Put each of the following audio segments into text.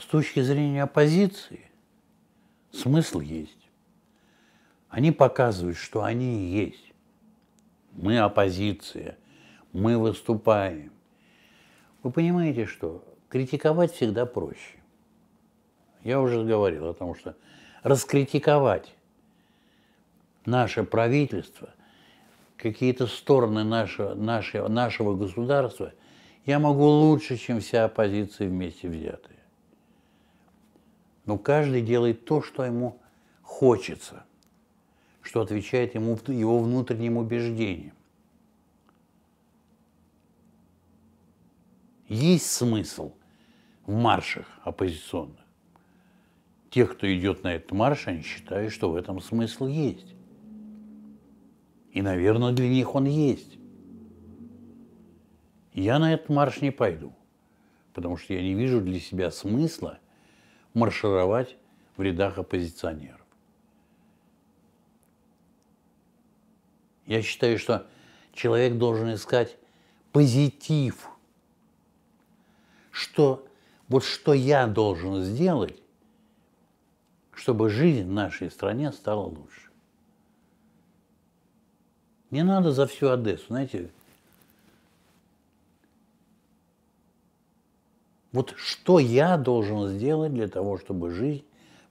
с точки зрения оппозиции смысл есть. Они показывают, что они есть. Мы оппозиция, мы выступаем. Вы понимаете, что критиковать всегда проще. Я уже говорил о том, что раскритиковать наше правительство, какие-то стороны нашего, нашего, нашего государства я могу лучше, чем вся оппозиция вместе взятая. Но каждый делает то, что ему хочется, что отвечает ему, его внутренним убеждениям. Есть смысл в маршах оппозиционных. Те, кто идет на этот марш, они считают, что в этом смысл есть. И, наверное, для них он есть. Я на этот марш не пойду, потому что я не вижу для себя смысла маршировать в рядах оппозиционеров. Я считаю, что человек должен искать позитив. Что, вот что я должен сделать, чтобы жизнь в нашей стране стала лучше. Не надо за всю Одессу, знаете, Вот что я должен сделать для того, чтобы жизнь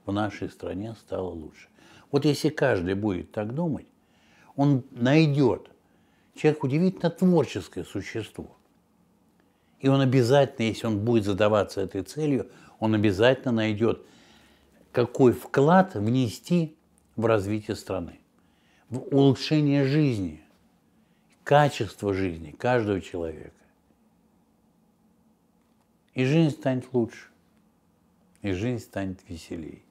в нашей стране стала лучше? Вот если каждый будет так думать, он найдет. Человек удивительно творческое существо. И он обязательно, если он будет задаваться этой целью, он обязательно найдет, какой вклад внести в развитие страны, в улучшение жизни, качество жизни каждого человека. И жизнь станет лучше, и жизнь станет веселей.